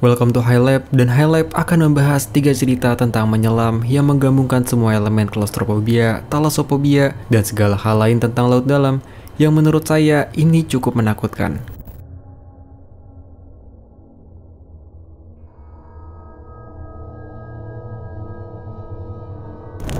Welcome to High Lab, dan High Lab akan membahas tiga cerita tentang menyelam yang menggabungkan semua elemen klaustrofobia, talasophobia, dan segala hal lain tentang laut dalam yang menurut saya ini cukup menakutkan.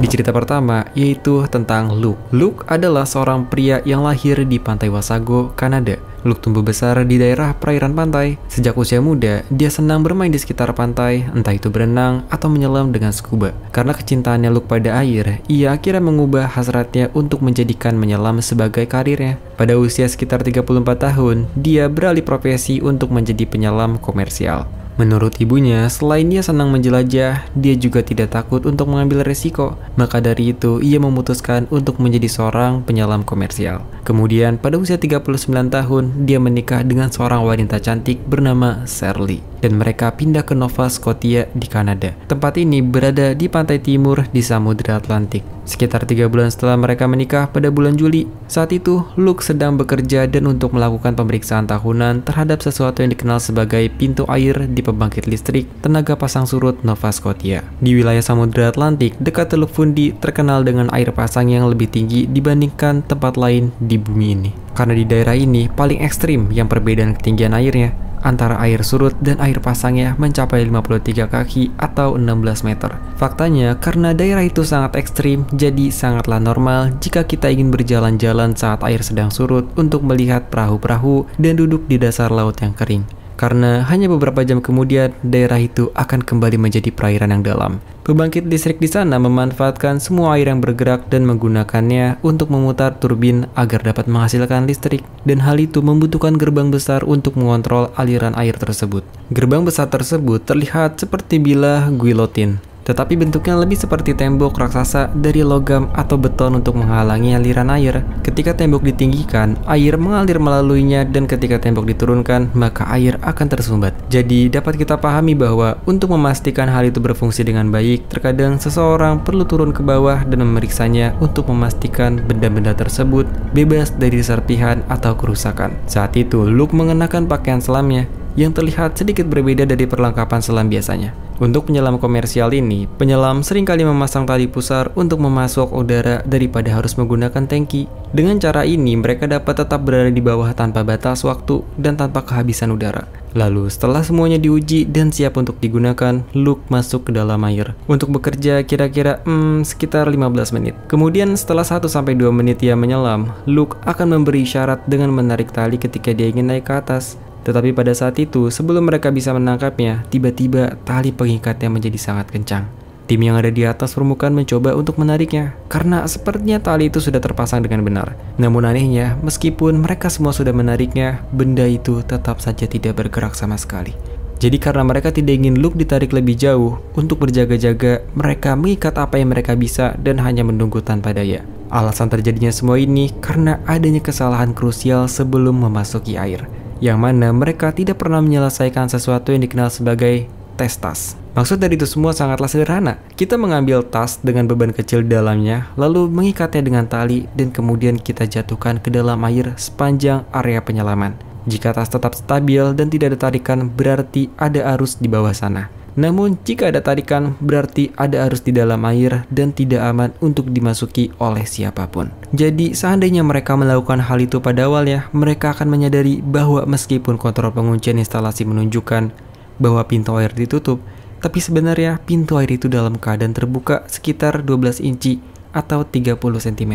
di cerita pertama, yaitu tentang Luke. Luke adalah seorang pria yang lahir di pantai Wasago, Kanada. Luke tumbuh besar di daerah perairan pantai. Sejak usia muda, dia senang bermain di sekitar pantai, entah itu berenang atau menyelam dengan scuba. Karena kecintaannya Luke pada air, ia akhirnya mengubah hasratnya untuk menjadikan menyelam sebagai karirnya. Pada usia sekitar 34 tahun, dia beralih profesi untuk menjadi penyelam komersial. Menurut ibunya, selain dia senang menjelajah, dia juga tidak takut untuk mengambil resiko. Maka dari itu, ia memutuskan untuk menjadi seorang penyelam komersial. Kemudian, pada usia 39 tahun, dia menikah dengan seorang wanita cantik bernama Shirley dan mereka pindah ke Nova Scotia di Kanada. Tempat ini berada di pantai timur di Samudra Atlantik. Sekitar tiga bulan setelah mereka menikah pada bulan Juli, saat itu Luke sedang bekerja dan untuk melakukan pemeriksaan tahunan terhadap sesuatu yang dikenal sebagai pintu air di pembangkit listrik tenaga pasang surut Nova Scotia. Di wilayah Samudra Atlantik, dekat Teluk Fundy terkenal dengan air pasang yang lebih tinggi dibandingkan tempat lain di bumi ini. Karena di daerah ini paling ekstrim yang perbedaan ketinggian airnya, antara air surut dan air pasangnya mencapai 53 kaki atau 16 meter. Faktanya, karena daerah itu sangat ekstrim, jadi sangatlah normal jika kita ingin berjalan-jalan saat air sedang surut untuk melihat perahu-perahu dan duduk di dasar laut yang kering karena hanya beberapa jam kemudian daerah itu akan kembali menjadi perairan yang dalam. Pembangkit listrik di sana memanfaatkan semua air yang bergerak dan menggunakannya untuk memutar turbin agar dapat menghasilkan listrik dan hal itu membutuhkan gerbang besar untuk mengontrol aliran air tersebut. Gerbang besar tersebut terlihat seperti bilah guillotine tetapi bentuknya lebih seperti tembok raksasa dari logam atau beton untuk menghalangi aliran air. Ketika tembok ditinggikan, air mengalir melaluinya dan ketika tembok diturunkan, maka air akan tersumbat. Jadi, dapat kita pahami bahwa untuk memastikan hal itu berfungsi dengan baik, terkadang seseorang perlu turun ke bawah dan memeriksanya untuk memastikan benda-benda tersebut bebas dari serpihan atau kerusakan. Saat itu, Luke mengenakan pakaian selamnya yang terlihat sedikit berbeda dari perlengkapan selam biasanya. Untuk penyelam komersial ini, penyelam seringkali memasang tali pusar untuk memasok udara daripada harus menggunakan tangki. Dengan cara ini, mereka dapat tetap berada di bawah tanpa batas waktu dan tanpa kehabisan udara. Lalu setelah semuanya diuji dan siap untuk digunakan, Luke masuk ke dalam air untuk bekerja kira-kira hmm, sekitar 15 menit. Kemudian setelah 1-2 menit ia menyelam, Luke akan memberi syarat dengan menarik tali ketika dia ingin naik ke atas. Tetapi pada saat itu, sebelum mereka bisa menangkapnya, tiba-tiba tali pengikatnya menjadi sangat kencang. Tim yang ada di atas permukaan mencoba untuk menariknya, karena sepertinya tali itu sudah terpasang dengan benar. Namun anehnya, meskipun mereka semua sudah menariknya, benda itu tetap saja tidak bergerak sama sekali. Jadi karena mereka tidak ingin Luke ditarik lebih jauh, untuk berjaga-jaga, mereka mengikat apa yang mereka bisa dan hanya menunggu tanpa daya. Alasan terjadinya semua ini karena adanya kesalahan krusial sebelum memasuki air yang mana mereka tidak pernah menyelesaikan sesuatu yang dikenal sebagai tes tas. Maksud dari itu semua sangatlah sederhana. Kita mengambil tas dengan beban kecil di dalamnya, lalu mengikatnya dengan tali, dan kemudian kita jatuhkan ke dalam air sepanjang area penyelaman. Jika tas tetap stabil dan tidak ada berarti ada arus di bawah sana. Namun jika ada tarikan berarti ada arus di dalam air dan tidak aman untuk dimasuki oleh siapapun. Jadi seandainya mereka melakukan hal itu pada awalnya, mereka akan menyadari bahwa meskipun kontrol penguncian instalasi menunjukkan bahwa pintu air ditutup, tapi sebenarnya pintu air itu dalam keadaan terbuka sekitar 12 inci atau 30 cm.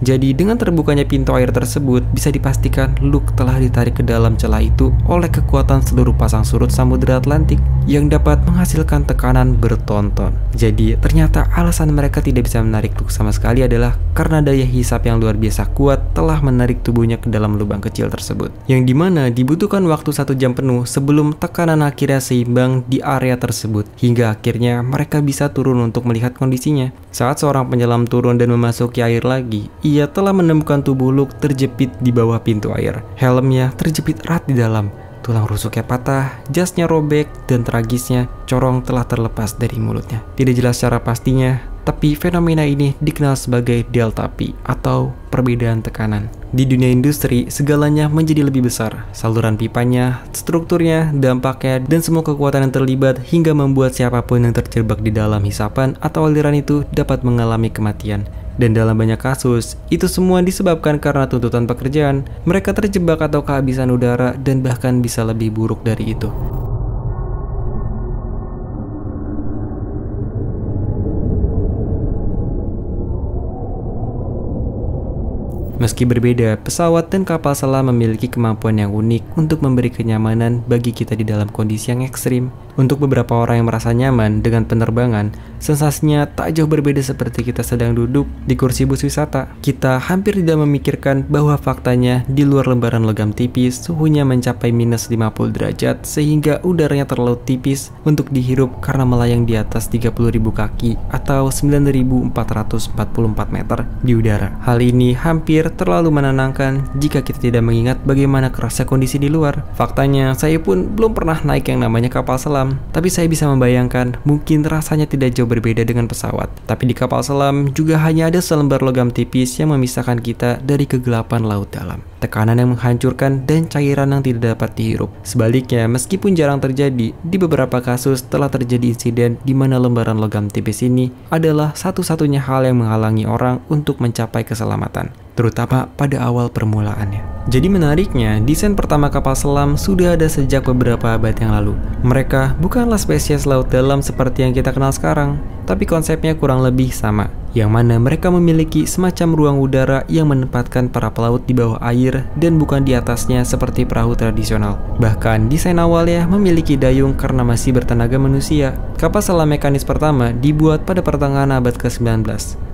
Jadi dengan terbukanya pintu air tersebut bisa dipastikan Luke telah ditarik ke dalam celah itu oleh kekuatan seluruh pasang surut samudera Atlantik yang dapat menghasilkan tekanan bertonton. Jadi ternyata alasan mereka tidak bisa menarik Luke sama sekali adalah karena daya hisap yang luar biasa kuat telah menarik tubuhnya ke dalam lubang kecil tersebut. Yang dimana dibutuhkan waktu satu jam penuh sebelum tekanan akhirnya seimbang di area tersebut hingga akhirnya mereka bisa turun untuk melihat kondisinya. Saat seorang penyelam turun dan memasuki air lagi, ia telah menemukan tubuh Luke terjepit di bawah pintu air. Helmnya terjepit erat di dalam, tulang rusuknya patah, jasnya robek, dan tragisnya corong telah terlepas dari mulutnya. Tidak jelas secara pastinya, tapi fenomena ini dikenal sebagai delta P atau perbedaan tekanan. Di dunia industri, segalanya menjadi lebih besar. Saluran pipanya, strukturnya, dampaknya, dan semua kekuatan yang terlibat hingga membuat siapapun yang terjebak di dalam hisapan atau aliran itu dapat mengalami kematian. Dan dalam banyak kasus, itu semua disebabkan karena tuntutan pekerjaan, mereka terjebak atau kehabisan udara dan bahkan bisa lebih buruk dari itu. Meski berbeda, pesawat dan kapal selam memiliki kemampuan yang unik untuk memberi kenyamanan bagi kita di dalam kondisi yang ekstrim. Untuk beberapa orang yang merasa nyaman dengan penerbangan, sensasinya tak jauh berbeda seperti kita sedang duduk di kursi bus wisata. Kita hampir tidak memikirkan bahwa faktanya di luar lembaran logam tipis suhunya mencapai minus 50 derajat sehingga udaranya terlalu tipis untuk dihirup karena melayang di atas 30.000 kaki atau 9.444 meter di udara. Hal ini hampir terlalu menenangkan jika kita tidak mengingat bagaimana kerasa kondisi di luar. Faktanya, saya pun belum pernah naik yang namanya kapal selam selam, tapi saya bisa membayangkan mungkin rasanya tidak jauh berbeda dengan pesawat. Tapi di kapal selam juga hanya ada selembar logam tipis yang memisahkan kita dari kegelapan laut dalam. Tekanan yang menghancurkan dan cairan yang tidak dapat dihirup. Sebaliknya, meskipun jarang terjadi, di beberapa kasus telah terjadi insiden di mana lembaran logam tipis ini adalah satu-satunya hal yang menghalangi orang untuk mencapai keselamatan terutama pada awal permulaannya. Jadi menariknya, desain pertama kapal selam sudah ada sejak beberapa abad yang lalu. Mereka bukanlah spesies laut dalam seperti yang kita kenal sekarang, tapi konsepnya kurang lebih sama, yang mana mereka memiliki semacam ruang udara yang menempatkan para pelaut di bawah air dan bukan di atasnya seperti perahu tradisional. Bahkan desain awalnya memiliki dayung karena masih bertenaga manusia. Kapal selam mekanis pertama dibuat pada pertengahan abad ke-19.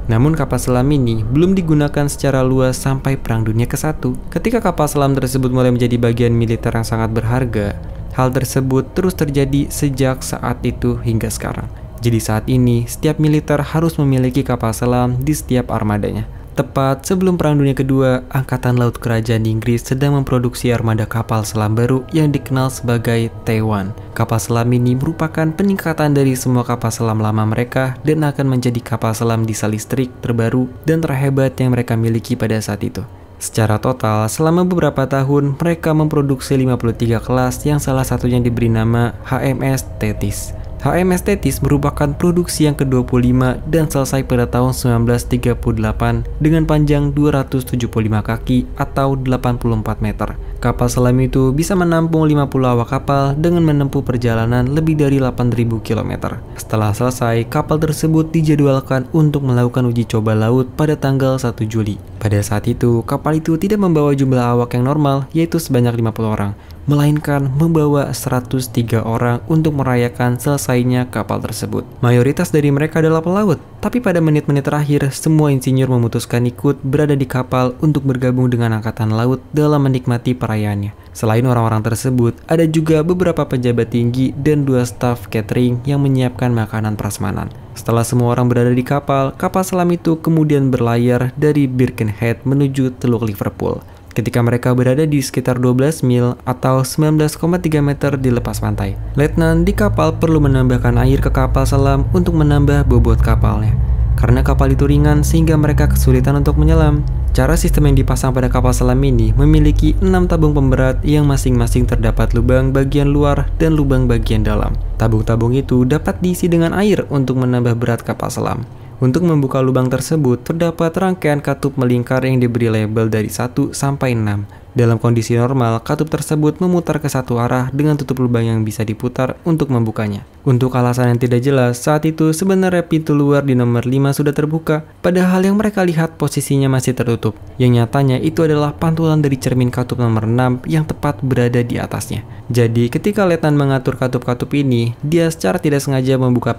Namun kapal selam ini belum digunakan secara luas sampai Perang Dunia ke-1. Ketika kapal selam tersebut mulai menjadi bagian militer yang sangat berharga, hal tersebut terus terjadi sejak saat itu hingga sekarang. Jadi saat ini, setiap militer harus memiliki kapal selam di setiap armadanya. Tepat sebelum Perang Dunia Kedua, Angkatan Laut Kerajaan Inggris sedang memproduksi armada kapal selam baru yang dikenal sebagai Taiwan. Kapal selam ini merupakan peningkatan dari semua kapal selam lama mereka dan akan menjadi kapal selam diesel listrik terbaru dan terhebat yang mereka miliki pada saat itu. Secara total, selama beberapa tahun, mereka memproduksi 53 kelas yang salah satunya diberi nama HMS Tetis. HM Estetis merupakan produksi yang ke-25 dan selesai pada tahun 1938 dengan panjang 275 kaki atau 84 meter. Kapal selam itu bisa menampung 50 awak kapal dengan menempuh perjalanan lebih dari 8.000 km. Setelah selesai, kapal tersebut dijadwalkan untuk melakukan uji coba laut pada tanggal 1 Juli. Pada saat itu, kapal itu tidak membawa jumlah awak yang normal, yaitu sebanyak 50 orang, melainkan membawa 103 orang untuk merayakan selesainya kapal tersebut. Mayoritas dari mereka adalah pelaut, tapi pada menit-menit terakhir, semua insinyur memutuskan ikut berada di kapal untuk bergabung dengan Angkatan Laut dalam menikmati perayaannya. Selain orang-orang tersebut, ada juga beberapa pejabat tinggi dan dua staf catering yang menyiapkan makanan prasmanan. Setelah semua orang berada di kapal, kapal selam itu kemudian berlayar dari Birkenhead menuju Teluk Liverpool ketika mereka berada di sekitar 12 mil atau 19,3 meter di lepas pantai. Letnan di kapal perlu menambahkan air ke kapal selam untuk menambah bobot kapalnya. Karena kapal itu ringan sehingga mereka kesulitan untuk menyelam. Cara sistem yang dipasang pada kapal selam ini memiliki 6 tabung pemberat yang masing-masing terdapat lubang bagian luar dan lubang bagian dalam. Tabung-tabung itu dapat diisi dengan air untuk menambah berat kapal selam. Untuk membuka lubang tersebut, terdapat rangkaian katup melingkar yang diberi label dari 1 sampai 6. Dalam kondisi normal, katup tersebut memutar ke satu arah dengan tutup lubang yang bisa diputar untuk membukanya. Untuk alasan yang tidak jelas, saat itu sebenarnya pintu luar di nomor 5 sudah terbuka, padahal yang mereka lihat posisinya masih tertutup. Yang nyatanya itu adalah pantulan dari cermin katup nomor 6 yang tepat berada di atasnya. Jadi ketika Letnan mengatur katup-katup ini, dia secara tidak sengaja membuka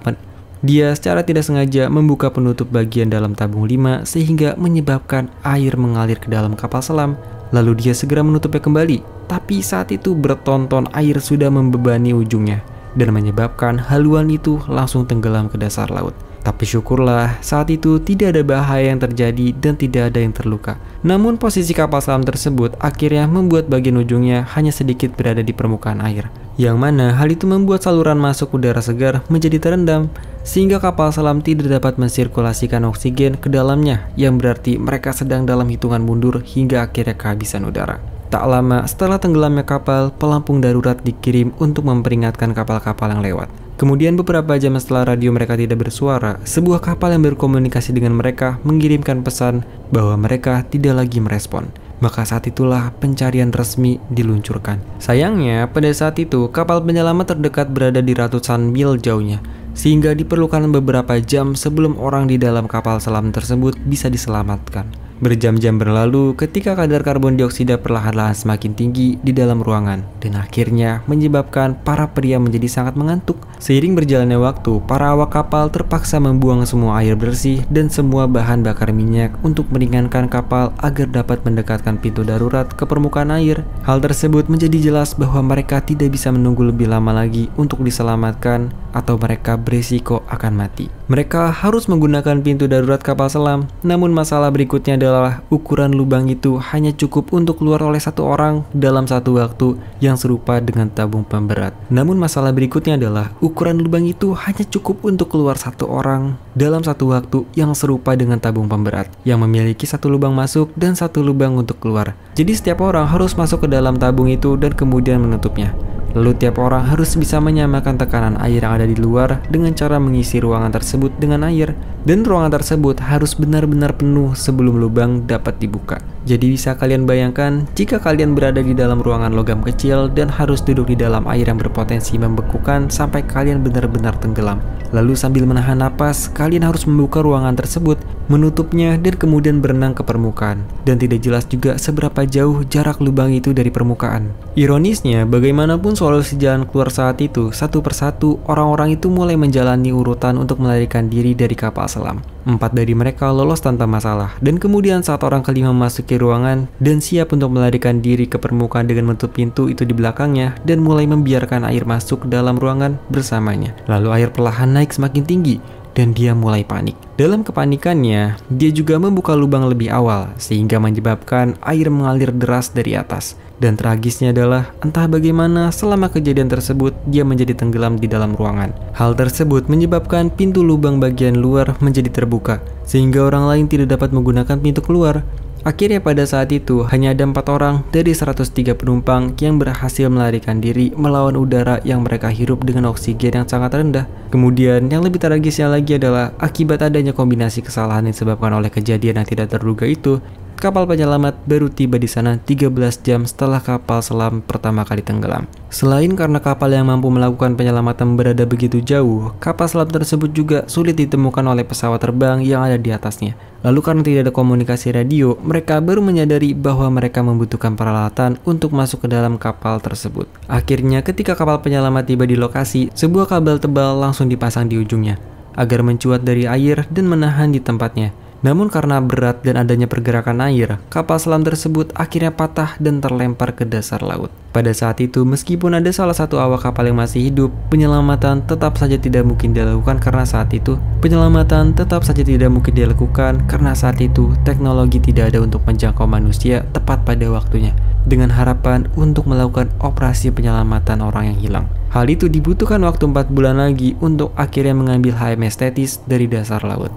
dia secara tidak sengaja membuka penutup bagian dalam tabung 5 sehingga menyebabkan air mengalir ke dalam kapal selam. Lalu dia segera menutupnya kembali, tapi saat itu bertonton air sudah membebani ujungnya dan menyebabkan haluan itu langsung tenggelam ke dasar laut. Tapi syukurlah, saat itu tidak ada bahaya yang terjadi dan tidak ada yang terluka. Namun posisi kapal selam tersebut akhirnya membuat bagian ujungnya hanya sedikit berada di permukaan air. Yang mana hal itu membuat saluran masuk udara segar menjadi terendam, sehingga kapal selam tidak dapat mensirkulasikan oksigen ke dalamnya, yang berarti mereka sedang dalam hitungan mundur hingga akhirnya kehabisan udara. Tak lama setelah tenggelamnya kapal, pelampung darurat dikirim untuk memperingatkan kapal-kapal yang lewat. Kemudian beberapa jam setelah radio mereka tidak bersuara, sebuah kapal yang berkomunikasi dengan mereka mengirimkan pesan bahwa mereka tidak lagi merespon. Maka saat itulah pencarian resmi diluncurkan. Sayangnya, pada saat itu kapal penyelamat terdekat berada di ratusan mil jauhnya, sehingga diperlukan beberapa jam sebelum orang di dalam kapal selam tersebut bisa diselamatkan. Berjam-jam berlalu ketika kadar karbon dioksida perlahan-lahan semakin tinggi di dalam ruangan dan akhirnya menyebabkan para pria menjadi sangat mengantuk. Seiring berjalannya waktu, para awak kapal terpaksa membuang semua air bersih dan semua bahan bakar minyak untuk meringankan kapal agar dapat mendekatkan pintu darurat ke permukaan air. Hal tersebut menjadi jelas bahwa mereka tidak bisa menunggu lebih lama lagi untuk diselamatkan atau mereka berisiko akan mati. Mereka harus menggunakan pintu darurat kapal selam, namun masalah berikutnya adalah ukuran lubang itu hanya cukup untuk keluar oleh satu orang dalam satu waktu yang serupa dengan tabung pemberat. Namun masalah berikutnya adalah ukuran lubang itu hanya cukup untuk keluar satu orang dalam satu waktu yang serupa dengan tabung pemberat, yang memiliki satu lubang masuk dan satu lubang untuk keluar. Jadi setiap orang harus masuk ke dalam tabung itu dan kemudian menutupnya. Lalu tiap orang harus bisa menyamakan tekanan air yang ada di luar dengan cara mengisi ruangan tersebut dengan air dan ruangan tersebut harus benar-benar penuh sebelum lubang dapat dibuka. Jadi bisa kalian bayangkan jika kalian berada di dalam ruangan logam kecil dan harus duduk di dalam air yang berpotensi membekukan sampai kalian benar-benar tenggelam. Lalu sambil menahan napas, kalian harus membuka ruangan tersebut, menutupnya dan kemudian berenang ke permukaan. Dan tidak jelas juga seberapa jauh jarak lubang itu dari permukaan. Ironisnya, bagaimanapun solusi jalan keluar saat itu, satu persatu orang-orang itu mulai menjalani urutan untuk melarikan diri dari kapal selam. Empat dari mereka lolos tanpa masalah, dan kemudian saat orang kelima memasuki ruangan dan siap untuk melarikan diri ke permukaan dengan menutup pintu itu di belakangnya dan mulai membiarkan air masuk dalam ruangan bersamanya. Lalu air perlahan naik semakin tinggi dan dia mulai panik. Dalam kepanikannya, dia juga membuka lubang lebih awal sehingga menyebabkan air mengalir deras dari atas. Dan tragisnya adalah entah bagaimana selama kejadian tersebut dia menjadi tenggelam di dalam ruangan. Hal tersebut menyebabkan pintu lubang bagian luar menjadi terbuka sehingga orang lain tidak dapat menggunakan pintu keluar Akhirnya pada saat itu hanya ada empat orang dari 103 penumpang yang berhasil melarikan diri melawan udara yang mereka hirup dengan oksigen yang sangat rendah. Kemudian yang lebih tragisnya lagi adalah akibat adanya kombinasi kesalahan yang disebabkan oleh kejadian yang tidak terduga itu, kapal penyelamat baru tiba di sana 13 jam setelah kapal selam pertama kali tenggelam. Selain karena kapal yang mampu melakukan penyelamatan berada begitu jauh, kapal selam tersebut juga sulit ditemukan oleh pesawat terbang yang ada di atasnya. Lalu karena tidak ada komunikasi radio, mereka baru menyadari bahwa mereka membutuhkan peralatan untuk masuk ke dalam kapal tersebut. Akhirnya ketika kapal penyelamat tiba di lokasi, sebuah kabel tebal langsung dipasang di ujungnya agar mencuat dari air dan menahan di tempatnya. Namun karena berat dan adanya pergerakan air, kapal selam tersebut akhirnya patah dan terlempar ke dasar laut. Pada saat itu, meskipun ada salah satu awak kapal yang masih hidup, penyelamatan tetap saja tidak mungkin dilakukan karena saat itu penyelamatan tetap saja tidak mungkin dilakukan karena saat itu teknologi tidak ada untuk menjangkau manusia tepat pada waktunya dengan harapan untuk melakukan operasi penyelamatan orang yang hilang. Hal itu dibutuhkan waktu 4 bulan lagi untuk akhirnya mengambil HMS Tetis dari dasar laut.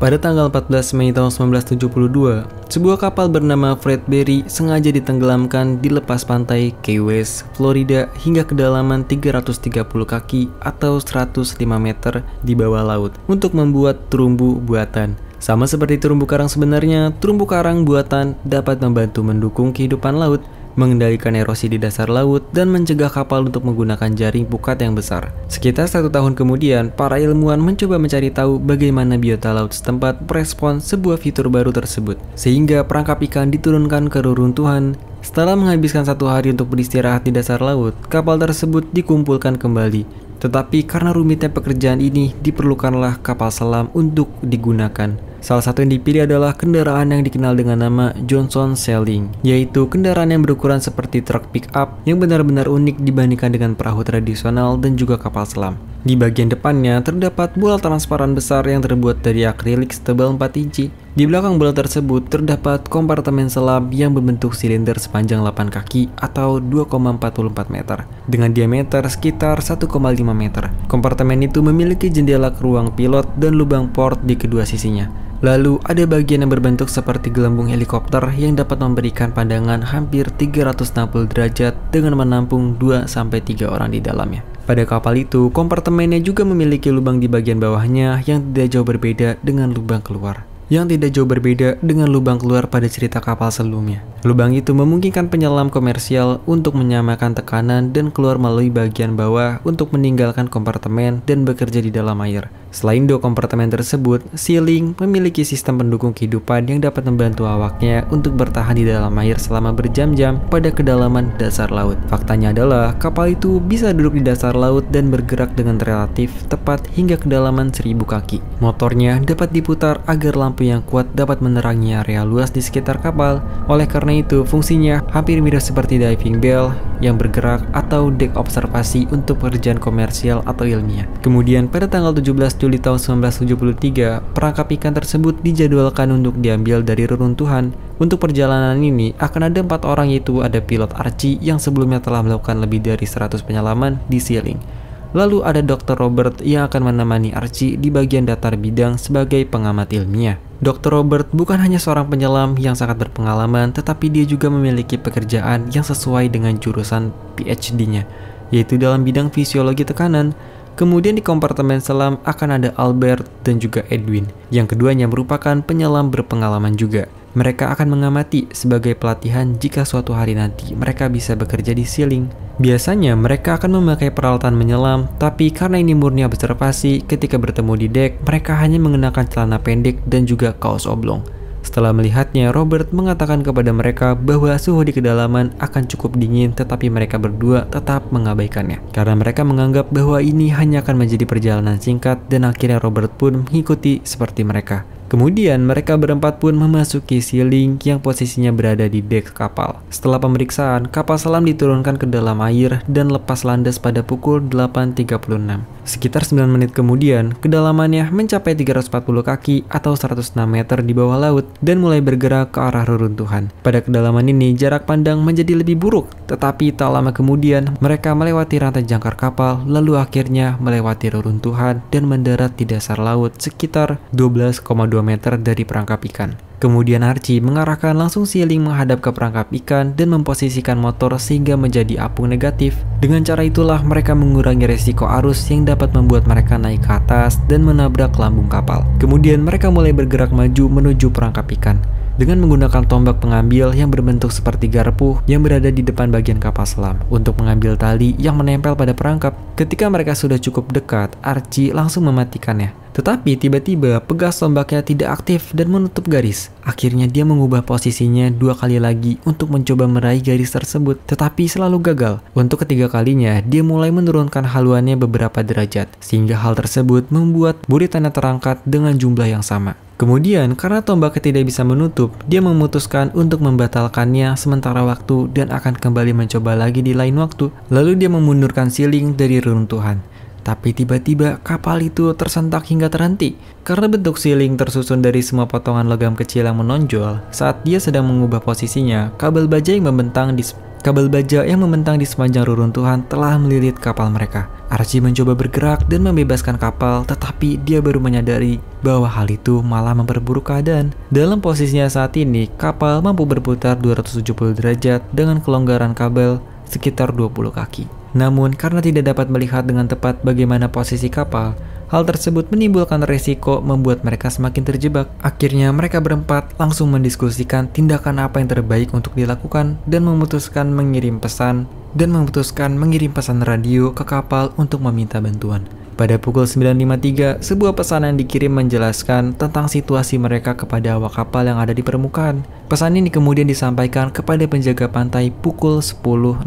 Pada tanggal 14 Mei tahun 1972, sebuah kapal bernama Fred Berry sengaja ditenggelamkan di lepas pantai Key West, Florida hingga kedalaman 330 kaki atau 105 meter di bawah laut untuk membuat terumbu buatan. Sama seperti terumbu karang sebenarnya, terumbu karang buatan dapat membantu mendukung kehidupan laut mengendalikan erosi di dasar laut, dan mencegah kapal untuk menggunakan jaring pukat yang besar. Sekitar satu tahun kemudian, para ilmuwan mencoba mencari tahu bagaimana biota laut setempat merespon sebuah fitur baru tersebut, sehingga perangkap ikan diturunkan ke reruntuhan setelah menghabiskan satu hari untuk beristirahat di dasar laut, kapal tersebut dikumpulkan kembali. Tetapi karena rumitnya pekerjaan ini, diperlukanlah kapal selam untuk digunakan. Salah satu yang dipilih adalah kendaraan yang dikenal dengan nama Johnson Sailing, yaitu kendaraan yang berukuran seperti truk pickup yang benar-benar unik dibandingkan dengan perahu tradisional dan juga kapal selam. Di bagian depannya terdapat bola transparan besar yang terbuat dari akrilik setebal 4 inci. Di belakang bola tersebut terdapat kompartemen selap yang berbentuk silinder sepanjang 8 kaki atau 2,44 meter dengan diameter sekitar 1,5 meter. Kompartemen itu memiliki jendela ke ruang pilot dan lubang port di kedua sisinya. Lalu ada bagian yang berbentuk seperti gelembung helikopter yang dapat memberikan pandangan hampir 360 derajat dengan menampung 2-3 orang di dalamnya. Pada kapal itu, kompartemennya juga memiliki lubang di bagian bawahnya yang tidak jauh berbeda dengan lubang keluar yang tidak jauh berbeda dengan lubang keluar pada cerita kapal sebelumnya. Lubang itu memungkinkan penyelam komersial untuk menyamakan tekanan dan keluar melalui bagian bawah untuk meninggalkan kompartemen dan bekerja di dalam air. Selain dua kompartemen tersebut, Sealing memiliki sistem pendukung kehidupan yang dapat membantu awaknya untuk bertahan di dalam air selama berjam-jam pada kedalaman dasar laut. Faktanya adalah, kapal itu bisa duduk di dasar laut dan bergerak dengan relatif tepat hingga kedalaman seribu kaki. Motornya dapat diputar agar lampu yang kuat dapat menerangi area luas di sekitar kapal. Oleh karena itu, fungsinya hampir mirip seperti diving bell yang bergerak atau deck observasi untuk pekerjaan komersial atau ilmiah. Kemudian pada tanggal 17 Juli tahun 1973, perangkap ikan tersebut dijadwalkan untuk diambil dari reruntuhan. Untuk perjalanan ini, akan ada empat orang yaitu ada pilot Archie yang sebelumnya telah melakukan lebih dari 100 penyelaman di Sealing. Lalu ada Dr. Robert yang akan menemani Archie di bagian datar bidang sebagai pengamat ilmiah. Dr. Robert bukan hanya seorang penyelam yang sangat berpengalaman, tetapi dia juga memiliki pekerjaan yang sesuai dengan jurusan PhD-nya, yaitu dalam bidang fisiologi tekanan. Kemudian di kompartemen selam akan ada Albert dan juga Edwin, yang keduanya merupakan penyelam berpengalaman juga. Mereka akan mengamati sebagai pelatihan jika suatu hari nanti mereka bisa bekerja di ceiling. Biasanya mereka akan memakai peralatan menyelam, tapi karena ini murni observasi, ketika bertemu di deck mereka hanya mengenakan celana pendek dan juga kaos oblong. Setelah melihatnya, Robert mengatakan kepada mereka bahwa suhu di kedalaman akan cukup dingin tetapi mereka berdua tetap mengabaikannya. Karena mereka menganggap bahwa ini hanya akan menjadi perjalanan singkat dan akhirnya Robert pun mengikuti seperti mereka. Kemudian mereka berempat pun memasuki Siling yang posisinya berada di dek kapal. Setelah pemeriksaan, kapal selam diturunkan ke dalam air dan lepas landas pada pukul 8.36. Sekitar 9 menit kemudian, kedalamannya mencapai 340 kaki atau 106 meter di bawah laut dan mulai bergerak ke arah reruntuhan. Pada kedalaman ini, jarak pandang menjadi lebih buruk, tetapi tak lama kemudian mereka melewati rantai jangkar kapal lalu akhirnya melewati reruntuhan dan mendarat di dasar laut sekitar 12,2 meter dari perangkap ikan. Kemudian Archie mengarahkan langsung siling menghadap ke perangkap ikan dan memposisikan motor sehingga menjadi apung negatif. Dengan cara itulah mereka mengurangi resiko arus yang dapat membuat mereka naik ke atas dan menabrak lambung kapal. Kemudian mereka mulai bergerak maju menuju perangkap ikan dengan menggunakan tombak pengambil yang berbentuk seperti garpu yang berada di depan bagian kapal selam untuk mengambil tali yang menempel pada perangkap. Ketika mereka sudah cukup dekat, Archie langsung mematikannya. Tetapi tiba-tiba pegas tombaknya tidak aktif dan menutup garis. Akhirnya dia mengubah posisinya dua kali lagi untuk mencoba meraih garis tersebut, tetapi selalu gagal. Untuk ketiga kalinya, dia mulai menurunkan haluannya beberapa derajat, sehingga hal tersebut membuat buritannya terangkat dengan jumlah yang sama. Kemudian, karena tombaknya tidak bisa menutup, dia memutuskan untuk membatalkannya sementara waktu dan akan kembali mencoba lagi di lain waktu. Lalu dia memundurkan siling dari reruntuhan. Tapi tiba-tiba kapal itu tersentak hingga terhenti. Karena bentuk siling tersusun dari semua potongan logam kecil yang menonjol, saat dia sedang mengubah posisinya, kabel baja yang membentang di Kabel baja yang membentang di sepanjang reruntuhan telah melilit kapal mereka. Archie mencoba bergerak dan membebaskan kapal, tetapi dia baru menyadari bahwa hal itu malah memperburuk keadaan. Dalam posisinya saat ini, kapal mampu berputar 270 derajat dengan kelonggaran kabel sekitar 20 kaki. Namun, karena tidak dapat melihat dengan tepat bagaimana posisi kapal, Hal tersebut menimbulkan resiko membuat mereka semakin terjebak. Akhirnya mereka berempat langsung mendiskusikan tindakan apa yang terbaik untuk dilakukan dan memutuskan mengirim pesan dan memutuskan mengirim pesan radio ke kapal untuk meminta bantuan. Pada pukul 9.53, sebuah pesan yang dikirim menjelaskan tentang situasi mereka kepada awak kapal yang ada di permukaan. Pesan ini kemudian disampaikan kepada penjaga pantai pukul 10.00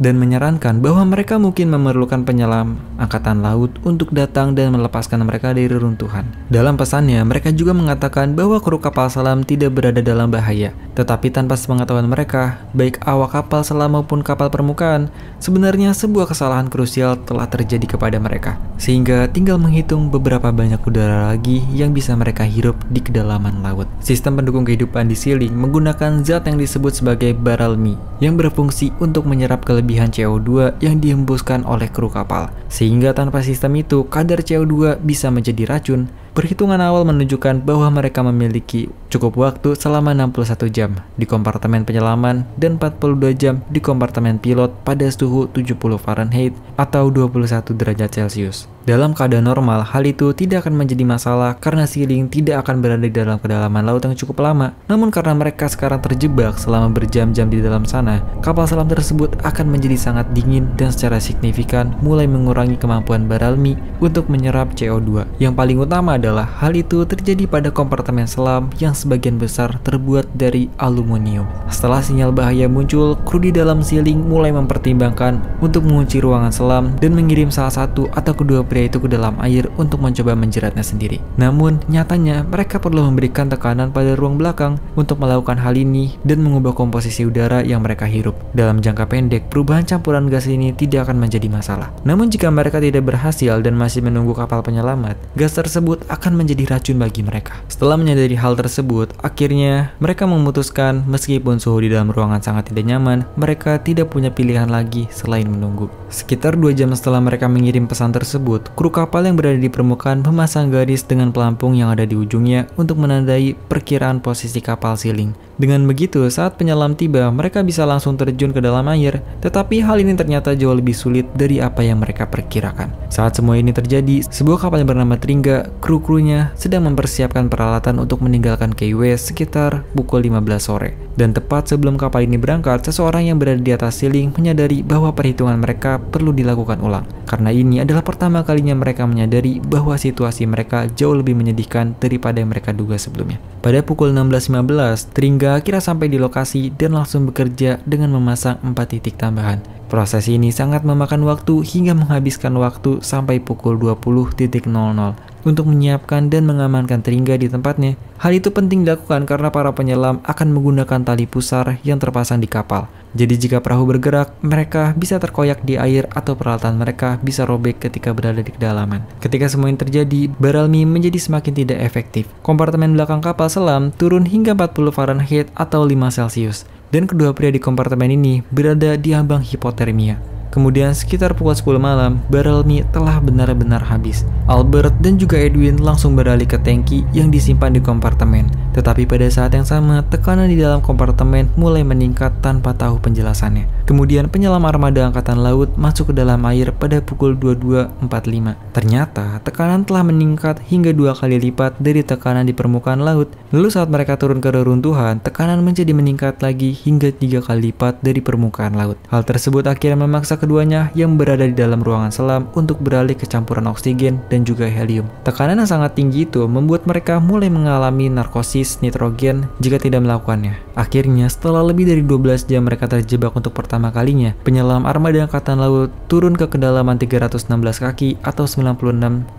dan menyarankan bahwa mereka mungkin memerlukan penyelam angkatan laut untuk datang dan melepaskan mereka dari reruntuhan. Dalam pesannya, mereka juga mengatakan bahwa kru kapal selam tidak berada dalam bahaya, tetapi tanpa sepengetahuan mereka, baik awak kapal selam maupun kapal permukaan, sebenarnya sebuah kesalahan krusial telah terjadi kepada mereka, sehingga tinggal menghitung beberapa banyak udara lagi yang bisa mereka hirup di kedalaman laut. Sistem pendukung kehidupan di Siling menggunakan zat yang disebut sebagai baralmi, yang berfungsi untuk menyerap kelebihan kelebihan CO2 yang dihembuskan oleh kru kapal. Sehingga tanpa sistem itu, kadar CO2 bisa menjadi racun Perhitungan awal menunjukkan bahwa mereka memiliki cukup waktu selama 61 jam di kompartemen penyelaman dan 42 jam di kompartemen pilot pada suhu 70 Fahrenheit atau 21 derajat Celcius. Dalam keadaan normal, hal itu tidak akan menjadi masalah karena Sealing tidak akan berada di dalam kedalaman laut yang cukup lama. Namun karena mereka sekarang terjebak selama berjam-jam di dalam sana, kapal selam tersebut akan menjadi sangat dingin dan secara signifikan mulai mengurangi kemampuan baralmi untuk menyerap CO2. Yang paling utama adalah hal itu terjadi pada kompartemen selam yang sebagian besar terbuat dari aluminium. Setelah sinyal bahaya muncul, kru di dalam siling mulai mempertimbangkan untuk mengunci ruangan selam dan mengirim salah satu atau kedua pria itu ke dalam air untuk mencoba menjeratnya sendiri. Namun, nyatanya mereka perlu memberikan tekanan pada ruang belakang untuk melakukan hal ini dan mengubah komposisi udara yang mereka hirup. Dalam jangka pendek, perubahan campuran gas ini tidak akan menjadi masalah. Namun jika mereka tidak berhasil dan masih menunggu kapal penyelamat, gas tersebut akan menjadi racun bagi mereka. Setelah menyadari hal tersebut, akhirnya mereka memutuskan meskipun suhu di dalam ruangan sangat tidak nyaman, mereka tidak punya pilihan lagi selain menunggu. Sekitar dua jam setelah mereka mengirim pesan tersebut, kru kapal yang berada di permukaan memasang garis dengan pelampung yang ada di ujungnya untuk menandai perkiraan posisi kapal siling. Dengan begitu, saat penyelam tiba, mereka bisa langsung terjun ke dalam air, tetapi hal ini ternyata jauh lebih sulit dari apa yang mereka perkirakan. Saat semua ini terjadi, sebuah kapal yang bernama Tringa, kru-krunya sedang mempersiapkan peralatan untuk meninggalkan KW sekitar pukul 15 sore. Dan tepat sebelum kapal ini berangkat, seseorang yang berada di atas siling menyadari bahwa perhitungan mereka perlu dilakukan ulang. Karena ini adalah pertama kalinya mereka menyadari bahwa situasi mereka jauh lebih menyedihkan daripada yang mereka duga sebelumnya. Pada pukul 16.15, Tringa hingga kira sampai di lokasi dan langsung bekerja dengan memasang 4 titik tambahan. Proses ini sangat memakan waktu hingga menghabiskan waktu sampai pukul 20.00 untuk menyiapkan dan mengamankan teringga di tempatnya. Hal itu penting dilakukan karena para penyelam akan menggunakan tali pusar yang terpasang di kapal. Jadi jika perahu bergerak, mereka bisa terkoyak di air atau peralatan mereka bisa robek ketika berada di kedalaman. Ketika semua yang terjadi, Baralmi menjadi semakin tidak efektif. Kompartemen belakang kapal selam turun hingga 40 Fahrenheit atau 5 Celcius. Dan kedua pria di kompartemen ini berada di ambang hipotermia. Kemudian sekitar pukul 10 malam, barrel mie telah benar-benar habis. Albert dan juga Edwin langsung beralih ke tangki yang disimpan di kompartemen. Tetapi pada saat yang sama, tekanan di dalam kompartemen mulai meningkat tanpa tahu penjelasannya. Kemudian penyelam armada angkatan laut masuk ke dalam air pada pukul 22.45. Ternyata tekanan telah meningkat hingga dua kali lipat dari tekanan di permukaan laut. Lalu saat mereka turun ke reruntuhan, tekanan menjadi meningkat lagi hingga tiga kali lipat dari permukaan laut. Hal tersebut akhirnya memaksa keduanya yang berada di dalam ruangan selam untuk beralih ke campuran oksigen dan juga helium. Tekanan yang sangat tinggi itu membuat mereka mulai mengalami narkosis nitrogen jika tidak melakukannya. Akhirnya, setelah lebih dari 12 jam mereka terjebak untuk pertama kalinya, penyelam armada angkatan laut turun ke kedalaman 316 kaki atau 96,3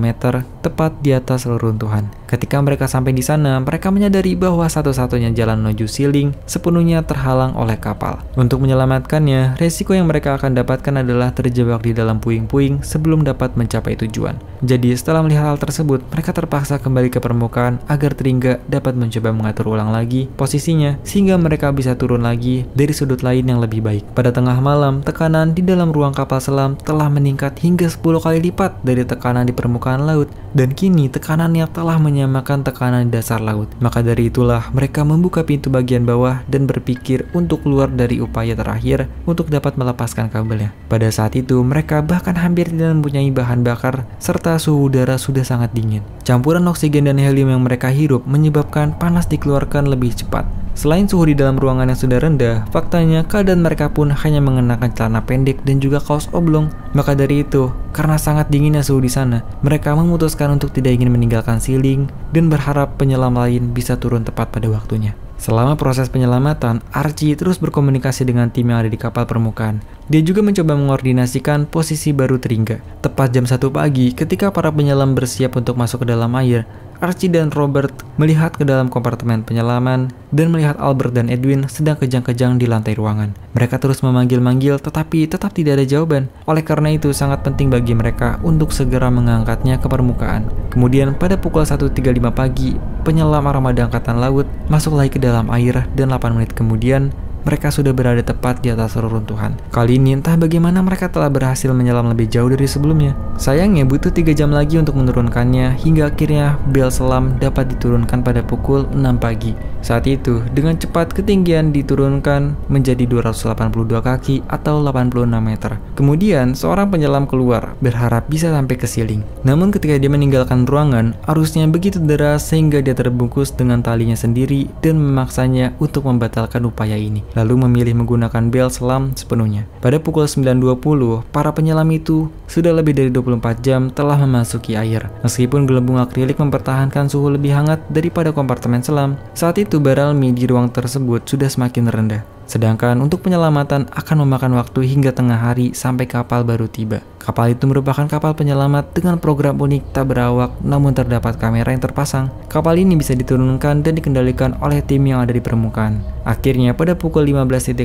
meter tepat di atas reruntuhan. Ketika mereka sampai di sana, mereka menyadari bahwa satu-satunya jalan menuju Siling sepenuhnya terhalang oleh kapal. Untuk menyelamatkannya, resiko yang mereka akan akan dapatkan adalah terjebak di dalam puing-puing sebelum dapat mencapai tujuan. Jadi setelah melihat hal tersebut, mereka terpaksa kembali ke permukaan agar Teringga dapat mencoba mengatur ulang lagi posisinya sehingga mereka bisa turun lagi dari sudut lain yang lebih baik. Pada tengah malam, tekanan di dalam ruang kapal selam telah meningkat hingga 10 kali lipat dari tekanan di permukaan laut dan kini tekanan yang telah menyamakan tekanan di dasar laut. Maka dari itulah mereka membuka pintu bagian bawah dan berpikir untuk keluar dari upaya terakhir untuk dapat melepaskan menggunakan kabelnya. Pada saat itu, mereka bahkan hampir tidak mempunyai bahan bakar serta suhu udara sudah sangat dingin. Campuran oksigen dan helium yang mereka hirup menyebabkan panas dikeluarkan lebih cepat. Selain suhu di dalam ruangan yang sudah rendah, faktanya keadaan mereka pun hanya mengenakan celana pendek dan juga kaos oblong. Maka dari itu, karena sangat dinginnya suhu di sana, mereka memutuskan untuk tidak ingin meninggalkan siling dan berharap penyelam lain bisa turun tepat pada waktunya. Selama proses penyelamatan, Archie terus berkomunikasi dengan tim yang ada di kapal permukaan. Dia juga mencoba mengordinasikan posisi baru Teringga. Tepat jam 1 pagi, ketika para penyelam bersiap untuk masuk ke dalam air, Archie dan Robert melihat ke dalam kompartemen penyelaman dan melihat Albert dan Edwin sedang kejang-kejang di lantai ruangan. Mereka terus memanggil-manggil tetapi tetap tidak ada jawaban. Oleh karena itu sangat penting bagi mereka untuk segera mengangkatnya ke permukaan. Kemudian pada pukul 1.35 pagi, penyelam armada angkatan laut masuk lagi ke dalam air dan 8 menit kemudian mereka sudah berada tepat di atas reruntuhan. Kali ini entah bagaimana mereka telah berhasil menyelam lebih jauh dari sebelumnya. Sayangnya butuh 3 jam lagi untuk menurunkannya hingga akhirnya bel selam dapat diturunkan pada pukul 6 pagi. Saat itu, dengan cepat ketinggian diturunkan menjadi 282 kaki atau 86 meter. Kemudian, seorang penyelam keluar, berharap bisa sampai ke siling. Namun ketika dia meninggalkan ruangan, arusnya begitu deras sehingga dia terbungkus dengan talinya sendiri dan memaksanya untuk membatalkan upaya ini lalu memilih menggunakan bel selam sepenuhnya. Pada pukul 9.20, para penyelam itu sudah lebih dari 24 jam telah memasuki air. Meskipun gelembung akrilik mempertahankan suhu lebih hangat daripada kompartemen selam, saat itu baralmi di ruang tersebut sudah semakin rendah. Sedangkan untuk penyelamatan akan memakan waktu hingga tengah hari sampai kapal baru tiba. Kapal itu merupakan kapal penyelamat dengan program unik tak berawak namun terdapat kamera yang terpasang. Kapal ini bisa diturunkan dan dikendalikan oleh tim yang ada di permukaan. Akhirnya pada pukul 15.00,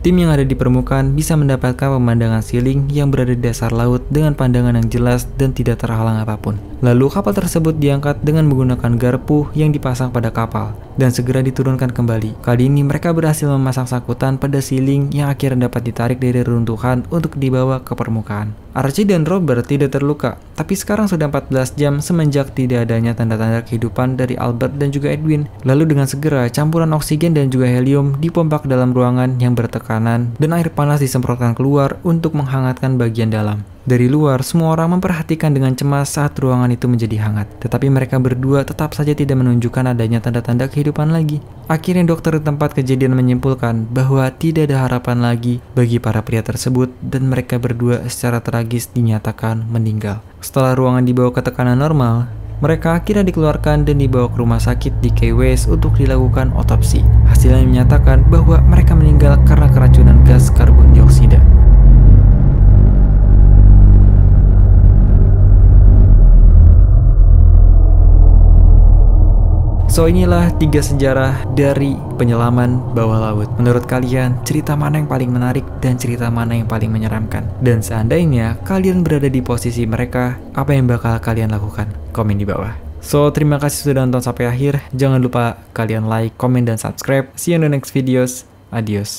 Tim yang ada di permukaan bisa mendapatkan pemandangan siling yang berada di dasar laut dengan pandangan yang jelas dan tidak terhalang apapun. Lalu kapal tersebut diangkat dengan menggunakan garpu yang dipasang pada kapal dan segera diturunkan kembali. Kali ini mereka berhasil memasang sangkutan pada siling yang akhirnya dapat ditarik dari reruntuhan untuk dibawa ke permukaan. Archie dan Robert tidak terluka, tapi sekarang sudah 14 jam semenjak tidak adanya tanda-tanda kehidupan dari Albert dan juga Edwin. Lalu dengan segera, campuran oksigen dan juga helium dipompa ke dalam ruangan yang bertekanan dan air panas disemprotkan keluar untuk menghangatkan bagian dalam. Dari luar, semua orang memperhatikan dengan cemas saat ruangan itu menjadi hangat. Tetapi mereka berdua tetap saja tidak menunjukkan adanya tanda-tanda kehidupan lagi. Akhirnya dokter tempat kejadian menyimpulkan bahwa tidak ada harapan lagi bagi para pria tersebut dan mereka berdua secara tragis dinyatakan meninggal. Setelah ruangan dibawa ke tekanan normal, mereka akhirnya dikeluarkan dan dibawa ke rumah sakit di KWS untuk dilakukan otopsi. Hasilnya menyatakan bahwa mereka meninggal karena keracunan gas karbon dioksida. So inilah tiga sejarah dari penyelaman bawah laut. Menurut kalian, cerita mana yang paling menarik dan cerita mana yang paling menyeramkan? Dan seandainya kalian berada di posisi mereka, apa yang bakal kalian lakukan? Komen di bawah. So, terima kasih sudah nonton sampai akhir. Jangan lupa kalian like, komen, dan subscribe. See you in the next videos. Adios.